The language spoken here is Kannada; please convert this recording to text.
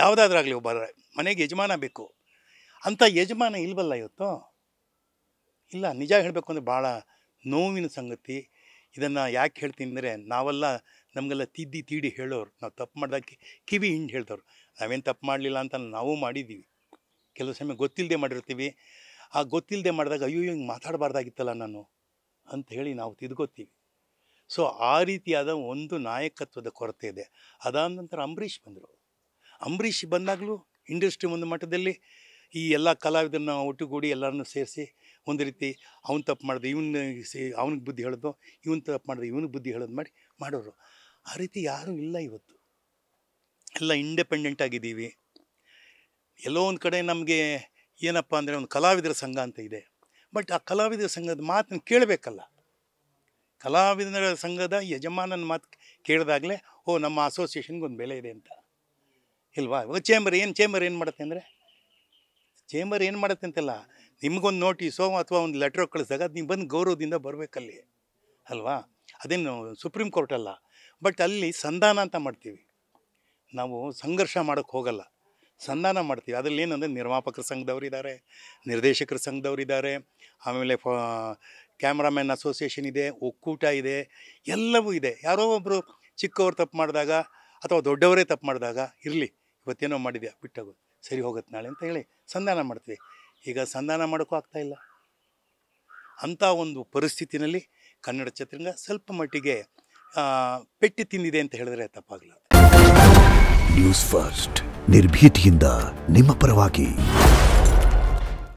ಯಾವುದಾದ್ರಾಗಲಿ ಆಗಲಿ ಒಬ್ಬ ಮನೆಗೆ ಯಜಮಾನ ಬೇಕು ಅಂಥ ಯಜಮಾನ ಇಲ್ವಲ್ಲ ಇವತ್ತು ಇಲ್ಲ ನಿಜ ಹೇಳಬೇಕು ಅಂದರೆ ಭಾಳ ನೋವಿನ ಸಂಗತಿ ಇದನ್ನು ಯಾಕೆ ಹೇಳ್ತೀನಿ ಅಂದರೆ ನಾವೆಲ್ಲ ನಮಗೆಲ್ಲ ತಿದ್ದಿ ತೀಡಿ ಹೇಳೋರು ನಾವು ತಪ್ಪು ಮಾಡಿದಾಗ ಕಿವಿ ಹಿಂಡ್ ಹೇಳ್ದವ್ರು ನಾವೇನು ತಪ್ಪು ಮಾಡಲಿಲ್ಲ ಅಂತ ನಾವು ಮಾಡಿದ್ದೀವಿ ಕೆಲವು ಸಮಯ ಗೊತ್ತಿಲ್ಲದೆ ಮಾಡಿರ್ತೀವಿ ಆ ಗೊತ್ತಿಲ್ಲದೆ ಮಾಡಿದಾಗ ಅಯ್ಯೋ ಹಿಂಗೆ ಮಾತಾಡಬಾರ್ದಾಗಿತ್ತಲ್ಲ ನಾನು ಅಂತ ಹೇಳಿ ನಾವು ತಿದ್ಕೋತೀವಿ ಸೊ ಆ ರೀತಿಯಾದ ಒಂದು ನಾಯಕತ್ವದ ಕೊರತೆ ಇದೆ ಅದಾದ ನಂತರ ಅಂಬರೀಷ್ ಬಂದರು ಅಂಬರೀಷ್ ಬಂದಾಗಲೂ ಇಂಡಸ್ಟ್ರಿ ಒಂದು ಮಟ್ಟದಲ್ಲಿ ಈ ಎಲ್ಲ ಕಲಾವಿದರನ್ನ ಒಟ್ಟುಗೂಡಿ ಎಲ್ಲರನ್ನೂ ಸೇರಿಸಿ ಒಂದು ರೀತಿ ಅವ್ನು ತಪ್ಪು ಮಾಡಿದೆ ಇವನ್ನ ಸೇ ಅವ್ನಿಗೆ ಬುದ್ಧಿ ಹೇಳೋದು ಇವನು ತಪ್ಪು ಮಾಡಿದೆ ಇವನಿಗೆ ಬುದ್ಧಿ ಹೇಳೋದು ಮಾಡಿ ಮಾಡೋರು ಆ ರೀತಿ ಯಾರೂ ಇಲ್ಲ ಇವತ್ತು ಎಲ್ಲ ಇಂಡಿಪೆಂಡೆಂಟ್ ಆಗಿದ್ದೀವಿ ಎಲ್ಲೋ ಒಂದು ಕಡೆ ನಮಗೆ ಏನಪ್ಪ ಅಂದರೆ ಒಂದು ಕಲಾವಿದರ ಸಂಘ ಅಂತ ಇದೆ ಬಟ್ ಆ ಕಲಾವಿದರ ಸಂಘದ ಮಾತನ್ನು ಕೇಳಬೇಕಲ್ಲ ಕಲಾವಿದರ ಸಂಘದ ಯಜಮಾನನ ಮಾತು ಕೇಳಿದಾಗಲೇ ಓ ನಮ್ಮ ಅಸೋಸಿಯೇಷನ್ಗೆ ಒಂದು ಬೆಲೆ ಇದೆ ಅಂತ ಇಲ್ವಾ ಇವಾಗ ಚೇಂಬರ್ ಏನು ಚೇಂಬರ್ ಏನು ಮಾಡುತ್ತೆ ಅಂದರೆ ಚೇಂಬರ್ ಏನು ಮಾಡುತ್ತೆ ಅಂತೆಲ್ಲ ನಿಮಗೊಂದು ನೋಟಿಸೋ ಅಥವಾ ಒಂದು ಲೆಟ್ರೋ ಕಳಿಸಿದಾಗ ಅದು ನೀವು ಬಂದು ಗೌರವದಿಂದ ಬರಬೇಕಲ್ಲಿ ಅಲ್ವಾ ಅದೇನು ಸುಪ್ರೀಂ ಕೋರ್ಟಲ್ಲ ಅಲ್ಲ ಬಟ್ ಅಲ್ಲಿ ಸಂಧಾನ ಅಂತ ಮಾಡ್ತೀವಿ ನಾವು ಸಂಘರ್ಷ ಮಾಡೋಕ್ಕೆ ಹೋಗಲ್ಲ ಸಂಧಾನ ಮಾಡ್ತೀವಿ ಅದರಲ್ಲಿ ಏನಂದರೆ ನಿರ್ಮಾಪಕರ ಸಂಘದವ್ರು ಇದ್ದಾರೆ ನಿರ್ದೇಶಕರ ಸಂಘದವ್ರು ಇದ್ದಾರೆ ಆಮೇಲೆ ಫ ಕ್ಯಾಮ್ರಾಮ್ಯಾನ್ ಅಸೋಸಿಯೇಷನ್ ಇದೆ ಒಕ್ಕೂಟ ಇದೆ ಎಲ್ಲವೂ ಇದೆ ಯಾರೋ ಒಬ್ಬರು ಚಿಕ್ಕವರು ತಪ್ಪು ಮಾಡಿದಾಗ ಅಥವಾ ದೊಡ್ಡವರೇ ತಪ್ಪು ಮಾಡಿದಾಗ ಇರಲಿ ಇವತ್ತೇನೋ ಮಾಡಿದ್ಯಾ ಬಿಟ್ಟಾಗೋದು ಸರಿ ಹೋಗುತ್ತೆ ನಾಳೆ ಅಂತ ಹೇಳಿ ಸಂಧಾನ ಮಾಡ್ತೀವಿ ಈಗ ಸಂಧಾನ ಮಾಡೋಕ್ಕೂ ಇಲ್ಲ ಅಂಥ ಒಂದು ಪರಿಸ್ಥಿತಿನಲ್ಲಿ ಕನ್ನಡ ಚಿತ್ರರಂಗ ಸ್ವಲ್ಪ ಮಟ್ಟಿಗೆ ಪೆಟ್ಟಿ ತಿಂದಿದೆ ಅಂತ ಹೇಳಿದ್ರೆ ತಪ್ಪಾಗಲ್ಲ ನ್ಯೂಸ್ ಫಸ್ಟ್ ನಿರ್ಭೀತಿಯಿಂದ ನಿಮ್ಮ ಪರವಾಗಿ